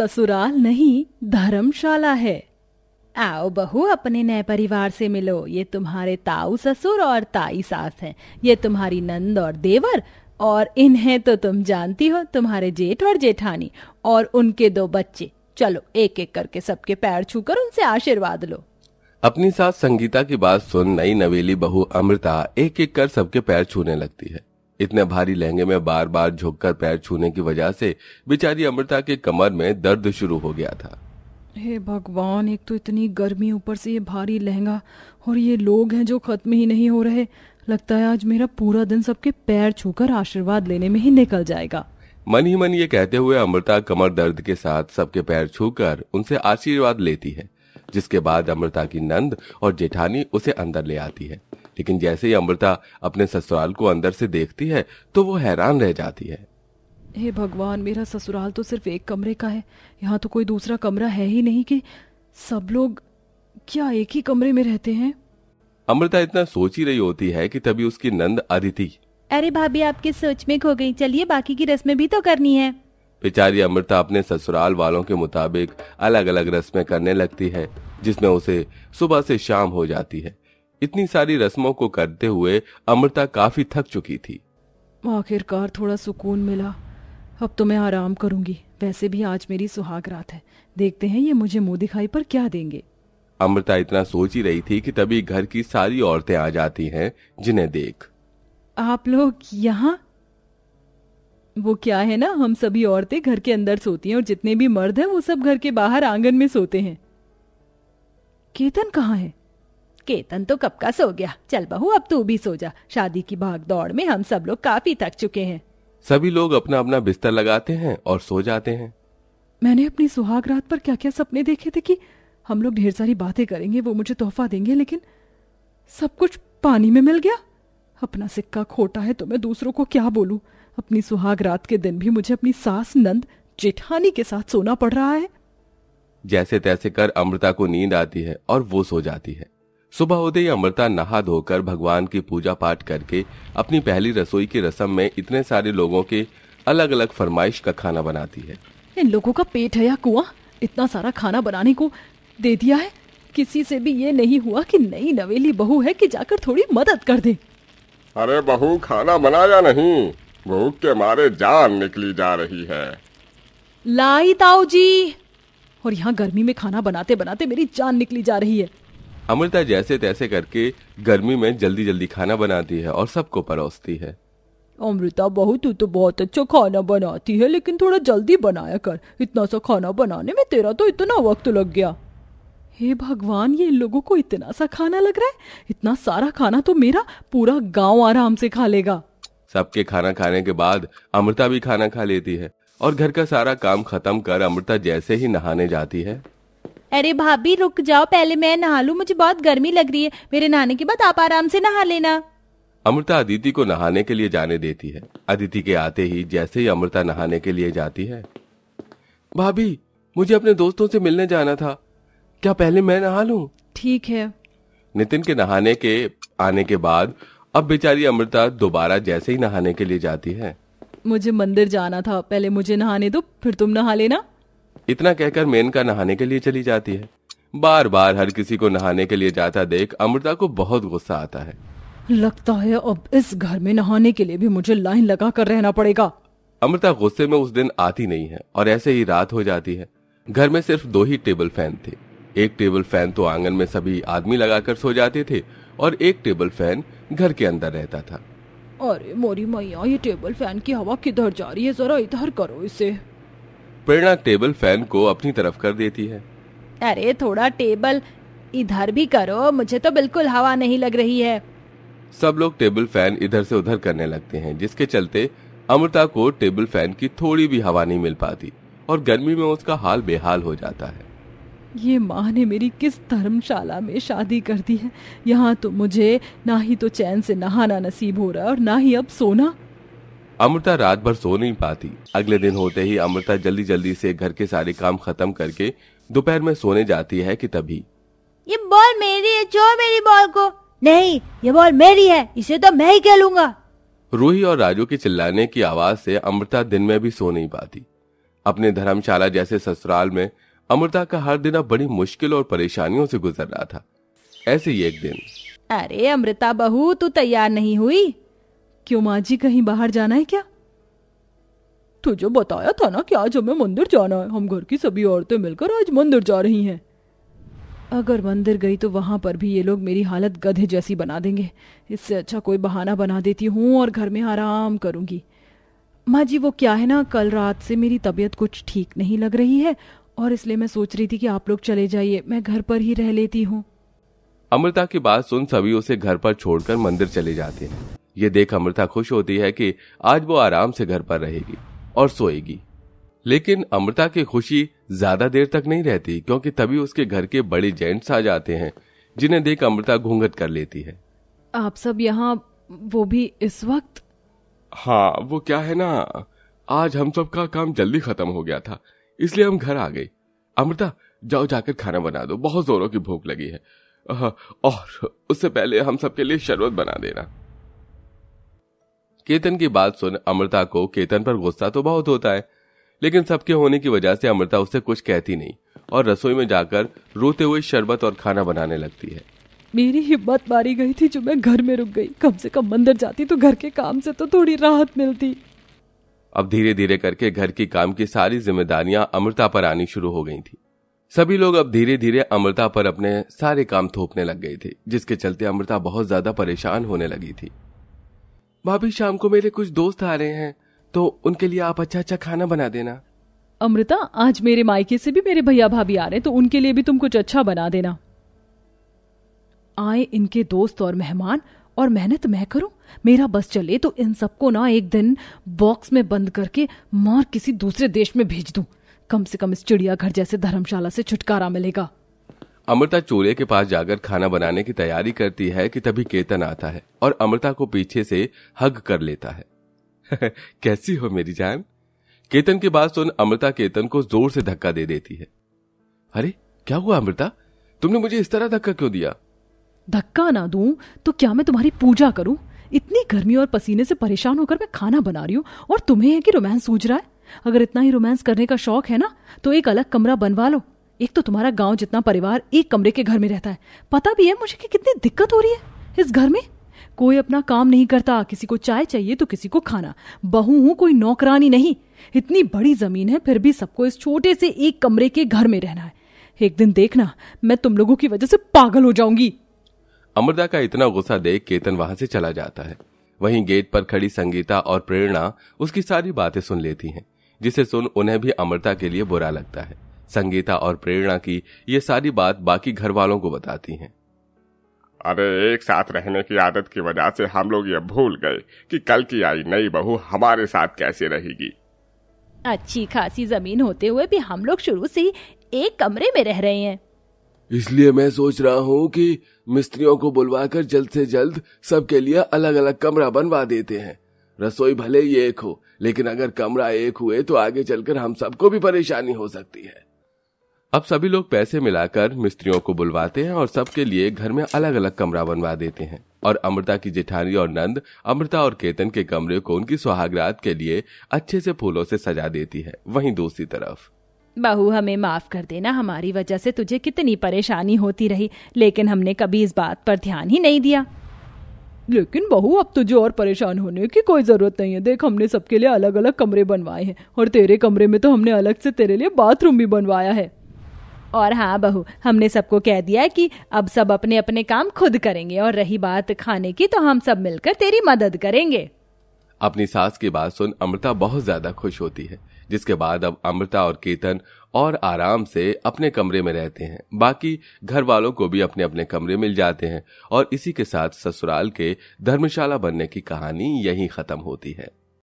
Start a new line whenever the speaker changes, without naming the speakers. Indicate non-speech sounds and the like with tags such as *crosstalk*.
ससुराल नहीं धर्मशाला है आओ बहू अपने नए परिवार से मिलो ये तुम्हारे ताऊ ससुर और ताई सास हैं ये तुम्हारी नंद और देवर और इन्हें तो तुम जानती हो तुम्हारे जेठ और जेठानी और उनके दो बच्चे चलो एक एक करके सबके पैर छूकर उनसे आशीर्वाद लो
अपनी सास संगीता की बात सुन नई नवेली बहू अमृता एक एक कर सबके पैर छूने लगती है इतने भारी लहंगे में बार बार झुककर पैर छूने की वजह से बेचारी अमृता के कमर में दर्द शुरू हो गया था
हे भगवान एक तो इतनी गर्मी ऊपर से ये भारी लहंगा और ये लोग हैं जो खत्म ही नहीं हो रहे लगता है आज मेरा पूरा दिन सबके पैर छूकर आशीर्वाद लेने में ही निकल जाएगा
मन ही मन ये कहते हुए अमृता कमर दर्द के साथ सबके पैर छूकर उनसे आशीर्वाद लेती है जिसके बाद अमृता की नंद और जेठानी उसे अंदर ले आती है लेकिन जैसे ही अमृता अपने ससुराल को अंदर से देखती है तो वो हैरान रह जाती है
हे भगवान मेरा ससुराल तो सिर्फ एक कमरे का है यहाँ तो कोई दूसरा कमरा है ही नहीं कि सब लोग क्या एक ही कमरे में रहते हैं
अमृता इतना सोच ही रही होती है कि तभी उसकी नंद अदिति
अरे भाभी आपके सोच में खो गई चलिए बाकी की रस्में भी तो करनी है
बेचारी अमृता अपने ससुराल वालों के मुताबिक अलग अलग रस्में करने लगती है जिसमें उसे सुबह से शाम हो जाती है इतनी सारी रस्मों को करते हुए अमृता काफी थक चुकी थी
आखिरकार थोड़ा सुकून मिला अब तो मैं आराम करूंगी वैसे भी आज मेरी सुहाग रात है देखते हैं ये मुझे मुंह दिखाई पर क्या देंगे
अमृता इतना सोच ही रही थी कि तभी घर की सारी औरतें आ जाती हैं जिन्हें देख
आप लोग यहाँ वो क्या है ना हम सभी औरतें घर के अंदर सोती हैं और जितने भी मर्द हैं वो सब घर के बाहर आंगन में सोते हैं केतन कहाँ है केतन तो कब का सो गया चल बहू अब तू भी सो जा शादी की भाग दौड़ में हम सब लोग काफी थक चुके हैं
सभी लोग अपना अपना बिस्तर लगाते हैं और सो जाते हैं
मैंने अपनी सुहाग रात पर क्या क्या सपने देखे थे कि हम लोग ढेर सारी बातें करेंगे वो मुझे तोहफा देंगे लेकिन सब कुछ पानी में मिल गया अपना सिक्का खोटा है तो मैं दूसरों को क्या बोलूं अपनी सुहाग रात के दिन भी मुझे अपनी सास नंद जेठानी के साथ सोना पड़ रहा है
जैसे तैसे कर अमृता को नींद आती है और वो सो जाती है सुबह होते ही अमृता नहा धोकर भगवान की पूजा पाठ करके अपनी पहली रसोई की रसम में इतने सारे लोगों के अलग अलग फरमाइश का खाना बनाती है
इन लोगों का पेट है या कुआ इतना सारा खाना बनाने को दे दिया है किसी से भी ये नहीं हुआ कि नई नवेली बहू है कि जाकर थोड़ी मदद कर दे
अरे बहू खाना बनाया नहीं भूख के मारे जान निकली जा रही है
लाई ताऊ जी और यहाँ गर्मी में खाना बनाते बनाते मेरी जान निकली जा रही है
अमृता जैसे तैसे करके गर्मी में जल्दी जल्दी खाना बनाती है और सबको परोसती है
अमृता बहुत तू तो बहुत अच्छा खाना बनाती है लेकिन थोड़ा जल्दी बनाया कर इतना सा खाना बनाने में तेरा तो इतना वक्त लग गया हे भगवान ये इन लोगों को इतना सा खाना लग रहा है इतना सारा खाना तो मेरा पूरा गांव आराम से खा लेगा
सबके खाना खाने के बाद अमृता भी खाना खा लेती है और घर का सारा काम खत्म कर अमृता जैसे ही नहाने जाती है
अरे भाभी रुक जाओ पहले मैं नहा लू मुझे बहुत गर्मी लग रही है मेरे नहाने के बाद आप आराम से नहा लेना
अमृता अदिति को नहाने के लिए जाने देती है अदिति के आते ही जैसे ही अमृता नहाने के लिए जाती है भाभी मुझे अपने दोस्तों से मिलने जाना था क्या पहले मैं नहा लू ठीक है नितिन के नहाने के आने के बाद अब बेचारी अमृता दोबारा जैसे ही नहाने के लिए जाती है
मुझे मंदिर जाना था पहले मुझे नहाने दो फिर तुम नहा लेना
इतना कहकर मेनका नहाने के लिए चली जाती है बार बार हर किसी को नहाने के लिए जाता देख अमृता को बहुत गुस्सा आता है
लगता है अब इस घर में नहाने के लिए भी मुझे लाइन लगा कर रहना पड़ेगा
अमृता गुस्से में उस दिन आती नहीं है और ऐसे ही रात हो जाती है घर में सिर्फ दो ही टेबल फैन थे एक टेबल फैन तो आंगन में सभी आदमी लगाकर सो जाते थे और एक टेबल फैन घर के अंदर रहता था
अरे मोरी मैया ये टेबल फैन की हवा किधर जा रही है जरा इधर करो इसे
प्रेरणा टेबल फैन को अपनी तरफ कर देती है
अरे थोड़ा टेबल इधर भी करो मुझे तो बिल्कुल हवा नहीं लग रही है
सब लोग टेबल फैन इधर से उधर करने लगते हैं जिसके चलते अमृता को टेबल फैन की थोड़ी भी हवा नहीं मिल पाती और गर्मी में उसका हाल बेहाल हो जाता है
ये माँ ने मेरी किस धर्मशाला में शादी कर दी है यहाँ तो मुझे ना ही तो चैन से नहाना नसीब हो रहा और ना ही अब सोना
अमृता रात भर सो नहीं पाती अगले दिन होते ही अमृता जल्दी जल्दी से घर के सारे काम खत्म करके दोपहर में सोने जाती है कि तभी
ये बॉल मेरी है छोड़ मेरी बॉल को नहीं ये बॉल मेरी है इसे तो मैं ही खेलूंगा
रूही और राजू के चिल्लाने की आवाज से अमृता दिन में भी सो नहीं पाती अपने धर्मशाला जैसे ससुराल में अमृता का हर दिन अब बड़ी मुश्किल और परेशानियों से गुजर रहा था ऐसे ही एक दिन
अरे अमृता बहू तू तैयार नहीं हुई क्यों माँ जी कहीं बाहर जाना है क्या तुझे बताया था ना कि आज हमें मंदिर जाना है हम घर की सभी औरतें मिलकर आज मंदिर जा रही हैं अगर मंदिर गई तो वहां पर भी ये लोग मेरी हालत गधे जैसी बना देंगे इससे अच्छा कोई बहाना बना देती हूँ और घर में आराम करूंगी माँ जी वो क्या है ना कल रात से मेरी तबीयत कुछ ठीक नहीं लग रही है और इसलिए मैं सोच रही थी कि आप लोग चले जाइए मैं घर पर ही रह लेती हूँ
अमृता की बात सुन सभी उसे घर पर छोड़कर मंदिर चले जाते हैं ये देख अमृता खुश होती है कि आज वो आराम से घर पर रहेगी और सोएगी लेकिन अमृता की खुशी ज्यादा देर तक नहीं रहती क्योंकि तभी उसके घर के बड़े जेंट्स आ जाते हैं जिन्हें देख अमृता घूंघट कर लेती है
आप सब यहाँ वो भी इस वक्त
हाँ वो क्या है ना आज हम सब का काम जल्दी खत्म हो गया था इसलिए हम घर आ गए अमृता जाओ जाकर खाना बना दो बहुत जोरों की भूख लगी है और उससे पहले हम सबके लिए शरबत बना देना केतन की बात सुन अमृता को केतन पर गुस्सा तो बहुत होता है लेकिन सबके होने की वजह से अमृता उसे कुछ कहती नहीं और रसोई में जाकर रोते हुए शरबत और खाना बनाने लगती है
मेरी हिम्मत मारी गई थी जो मैं घर में रुक गई कम से कम मंदिर जाती तो घर के काम से तो थोड़ी राहत मिलती
अब धीरे धीरे करके घर के काम की सारी जिम्मेदारियां अमृता पर आनी शुरू हो गई थी सभी लोग अब धीरे धीरे अमृता पर अपने सारे काम थोपने लग गए थे जिसके चलते अमृता बहुत ज्यादा परेशान होने लगी थी भाभी शाम को मेरे कुछ दोस्त आ रहे हैं तो उनके लिए आप अच्छा अच्छा खाना बना देना अमृता आज मेरे
मायके से भी मेरे भैया भाभी आ रहे हैं तो उनके लिए भी तुम कुछ अच्छा बना देना आए इनके दोस्त और मेहमान और मेहनत मैं करूं मेरा बस चले तो इन सबको ना एक दिन बॉक्स में बंद करके मार किसी दूसरे देश में भेज दूं कम से कम इस चिड़ियाघर जैसे धर्मशाला से छुटकारा मिलेगा
अमृता चूल्हे के पास जाकर खाना बनाने की तैयारी करती है कि तभी केतन आता है और अमृता को पीछे से हग कर लेता है *laughs* कैसी हो मेरी जान केतन की बात सुन अमृता केतन को जोर से धक्का दे देती है अरे क्या हुआ अमृता तुमने मुझे इस तरह धक्का क्यों दिया
धक्का ना दू तो क्या मैं तुम्हारी पूजा करूं इतनी गर्मी और पसीने से परेशान होकर मैं खाना बना रही हूँ और तुम्हें है कि रोमांस सूझ रहा है अगर इतना ही रोमांस करने का शौक है ना तो एक अलग कमरा बनवा लो एक तो तुम्हारा गांव जितना परिवार एक कमरे के घर में रहता है पता भी है मुझे कि कितनी दिक्कत हो रही है इस घर में कोई अपना काम नहीं करता किसी को चाय चाहिए तो किसी को खाना बहू हूं कोई नौकरानी नहीं इतनी बड़ी जमीन है फिर भी सबको इस छोटे से एक कमरे के घर में रहना है एक दिन देखना मैं तुम लोगों की वजह से पागल हो जाऊंगी
अमृता का इतना गुस्सा देख केतन वहां से चला जाता है वहीं गेट पर खड़ी संगीता और प्रेरणा उसकी सारी बातें सुन लेती हैं जिसे सुन उन्हें भी अमृता के लिए बुरा लगता है संगीता और प्रेरणा की ये सारी बात बाकी घर वालों को बताती हैं। अरे एक साथ रहने की आदत की वजह से हम लोग ये भूल गए कि कल की आई नई बहू हमारे साथ कैसे रहेगी
अच्छी खासी जमीन होते हुए भी हम लोग शुरू से ही एक कमरे में रह रहे हैं
इसलिए मैं सोच रहा हूँ कि मिस्त्रियों को बुलवाकर जल्द से जल्द सबके लिए अलग अलग कमरा बनवा देते हैं रसोई भले ही एक हो लेकिन अगर कमरा एक हुए तो आगे चलकर हम सबको भी परेशानी हो सकती है अब सभी लोग पैसे मिलाकर मिस्त्रियों को बुलवाते हैं और सबके लिए घर में अलग अलग कमरा बनवा देते हैं और अमृता की जेठानी और नंद अमृता और केतन के कमरे को उनकी सुहागरात के लिए अच्छे से फूलों से सजा देती है वहीं दूसरी तरफ
बहू हमें माफ कर देना हमारी वजह से तुझे कितनी परेशानी होती रही लेकिन हमने कभी इस बात पर ध्यान ही नहीं दिया लेकिन बहू अब तुझे और परेशान होने की कोई ज़रूरत नहीं है देख हमने सबके लिए अलग अलग कमरे बनवाए हैं और तेरे कमरे में तो हमने अलग से तेरे लिए बाथरूम भी बनवाया है और हाँ बहू हमने सबको कह दिया कि अब सब अपने अपने काम खुद करेंगे और रही बात खाने की तो हम सब मिलकर तेरी मदद करेंगे
अपनी सास की बात सुन अमृता बहुत ज्यादा खुश होती है जिसके बाद अब अमृता और केतन और आराम से अपने कमरे में रहते हैं बाकी घर वालों को भी अपने अपने कमरे मिल जाते हैं और इसी के साथ ससुराल के धर्मशाला बनने की कहानी यही खत्म होती है